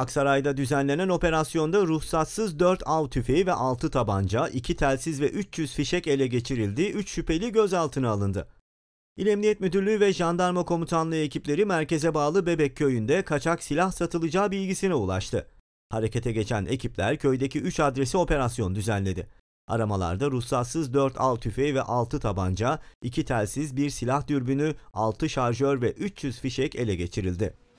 Aksaray'da düzenlenen operasyonda ruhsatsız 4 av tüfeği ve 6 tabanca, 2 telsiz ve 300 fişek ele geçirildi, 3 şüpheli gözaltına alındı. İl Emniyet Müdürlüğü ve Jandarma Komutanlığı ekipleri merkeze bağlı Bebek Köyü'nde kaçak silah satılacağı bilgisine ulaştı. Harekete geçen ekipler köydeki 3 adresi operasyon düzenledi. Aramalarda ruhsatsız 4 al tüfeği ve 6 tabanca, 2 telsiz, 1 silah dürbünü, 6 şarjör ve 300 fişek ele geçirildi.